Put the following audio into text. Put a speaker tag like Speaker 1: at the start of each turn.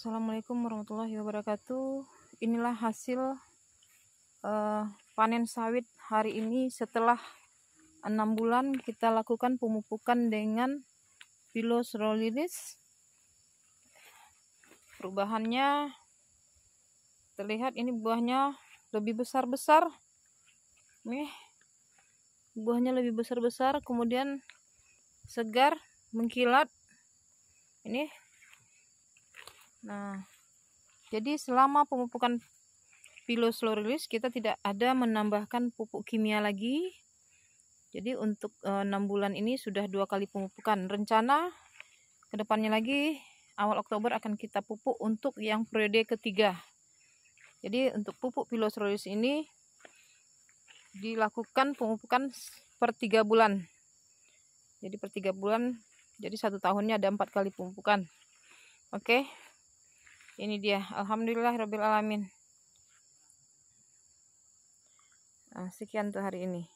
Speaker 1: Assalamualaikum warahmatullahi wabarakatuh. Inilah hasil uh, panen sawit hari ini setelah 6 bulan kita lakukan pemupukan dengan Pilos Perubahannya terlihat ini buahnya lebih besar-besar. Nih. Buahnya lebih besar-besar, kemudian segar, mengkilat. Ini Nah, jadi selama pemupukan Piloslorilis kita tidak ada menambahkan pupuk kimia lagi. Jadi untuk eh, enam bulan ini sudah dua kali pemupukan. Rencana kedepannya lagi awal Oktober akan kita pupuk untuk yang periode ketiga. Jadi untuk pupuk Piloslorilis ini dilakukan pemupukan per tiga bulan. Jadi per tiga bulan, jadi satu tahunnya ada empat kali pemupukan. Oke. Okay ini dia Alhamdulillah Rabbil Alamin nah, sekian tuh hari ini